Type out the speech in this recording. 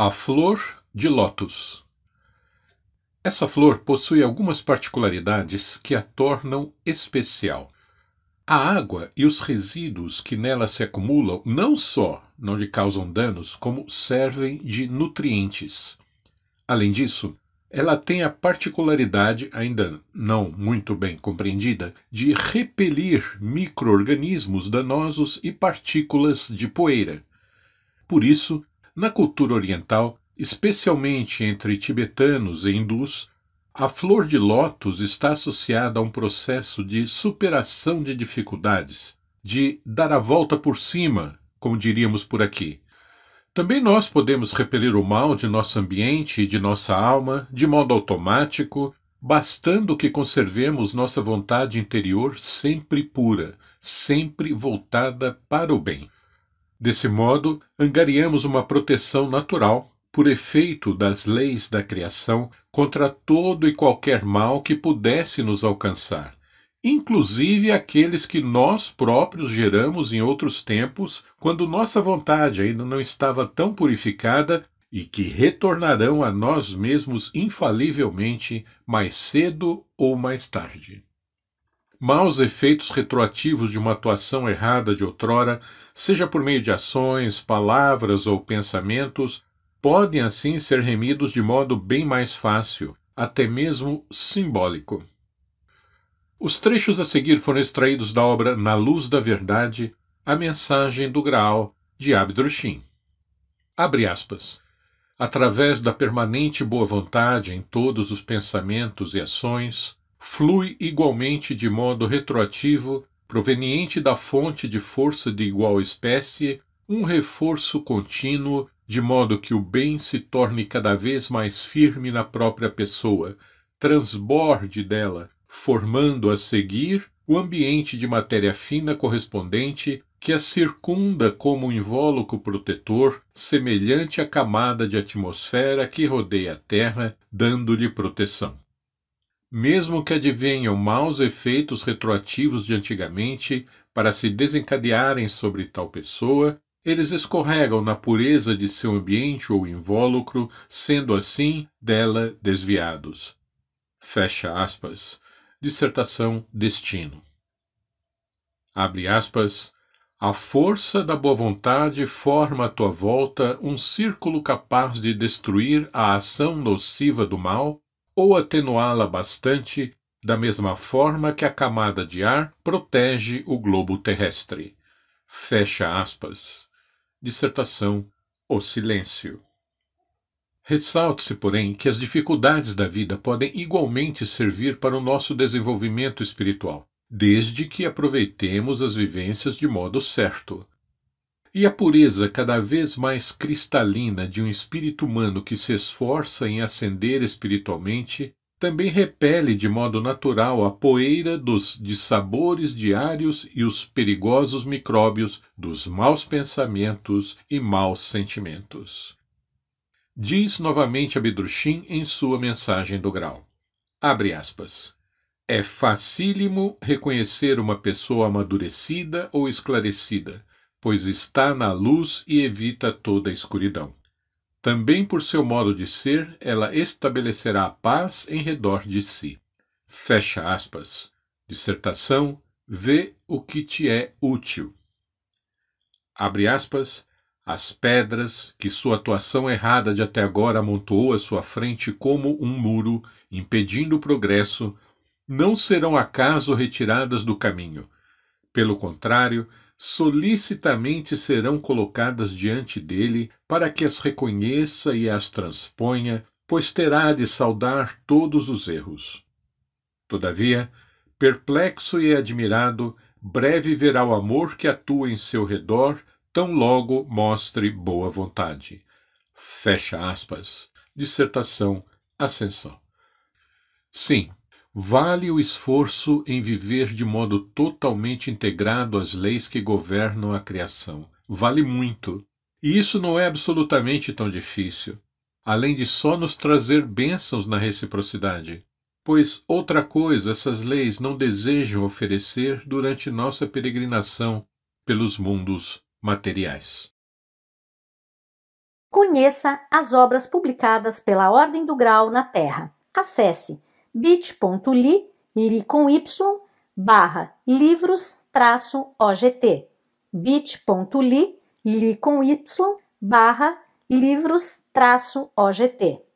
A flor de lótus. Essa flor possui algumas particularidades que a tornam especial. A água e os resíduos que nela se acumulam não só não lhe causam danos, como servem de nutrientes. Além disso, ela tem a particularidade, ainda não muito bem compreendida, de repelir micro-organismos danosos e partículas de poeira. Por isso, na cultura oriental, especialmente entre tibetanos e hindus, a flor de lótus está associada a um processo de superação de dificuldades, de dar a volta por cima, como diríamos por aqui. Também nós podemos repelir o mal de nosso ambiente e de nossa alma de modo automático, bastando que conservemos nossa vontade interior sempre pura, sempre voltada para o bem. Desse modo, angariamos uma proteção natural, por efeito das leis da criação, contra todo e qualquer mal que pudesse nos alcançar, inclusive aqueles que nós próprios geramos em outros tempos, quando nossa vontade ainda não estava tão purificada e que retornarão a nós mesmos infalivelmente mais cedo ou mais tarde maus efeitos retroativos de uma atuação errada de outrora, seja por meio de ações, palavras ou pensamentos, podem assim ser remidos de modo bem mais fácil, até mesmo simbólico. Os trechos a seguir foram extraídos da obra Na Luz da Verdade, a mensagem do Graal, de Abdrushin. Abre aspas. Através da permanente boa vontade em todos os pensamentos e ações, flui igualmente de modo retroativo, proveniente da fonte de força de igual espécie, um reforço contínuo, de modo que o bem se torne cada vez mais firme na própria pessoa, transborde dela, formando a seguir o ambiente de matéria fina correspondente que a circunda como um invólucro protetor, semelhante à camada de atmosfera que rodeia a Terra, dando-lhe proteção. Mesmo que advenham maus efeitos retroativos de antigamente para se desencadearem sobre tal pessoa, eles escorregam na pureza de seu ambiente ou invólucro, sendo assim dela desviados. Fecha aspas. Dissertação Destino. Abre aspas. A força da boa vontade forma à tua volta um círculo capaz de destruir a ação nociva do mal ou atenuá-la bastante, da mesma forma que a camada de ar protege o globo terrestre. Fecha aspas. Dissertação O Silêncio. Ressalte-se, porém, que as dificuldades da vida podem igualmente servir para o nosso desenvolvimento espiritual, desde que aproveitemos as vivências de modo certo, e a pureza cada vez mais cristalina de um espírito humano que se esforça em ascender espiritualmente também repele de modo natural a poeira dos dissabores diários e os perigosos micróbios dos maus pensamentos e maus sentimentos. Diz novamente Abdrushim em sua mensagem do grau. Abre aspas. É facílimo reconhecer uma pessoa amadurecida ou esclarecida, pois está na luz e evita toda a escuridão. Também por seu modo de ser, ela estabelecerá a paz em redor de si. Fecha aspas. Dissertação: Vê o que te é útil. Abre aspas. As pedras que sua atuação errada de até agora amontoou à sua frente como um muro, impedindo o progresso, não serão acaso retiradas do caminho. Pelo contrário, solicitamente serão colocadas diante dele para que as reconheça e as transponha, pois terá de saudar todos os erros. Todavia, perplexo e admirado, breve verá o amor que atua em seu redor, tão logo mostre boa vontade. Fecha aspas. Dissertação Ascensão. Sim, Vale o esforço em viver de modo totalmente integrado às leis que governam a criação. Vale muito. E isso não é absolutamente tão difícil, além de só nos trazer bênçãos na reciprocidade. Pois outra coisa essas leis não desejam oferecer durante nossa peregrinação pelos mundos materiais. Conheça as obras publicadas pela Ordem do Grau na Terra. Acesse bit.ly, li com y, barra livros traço OGT, bit.ly, li com y, barra livros traço OGT.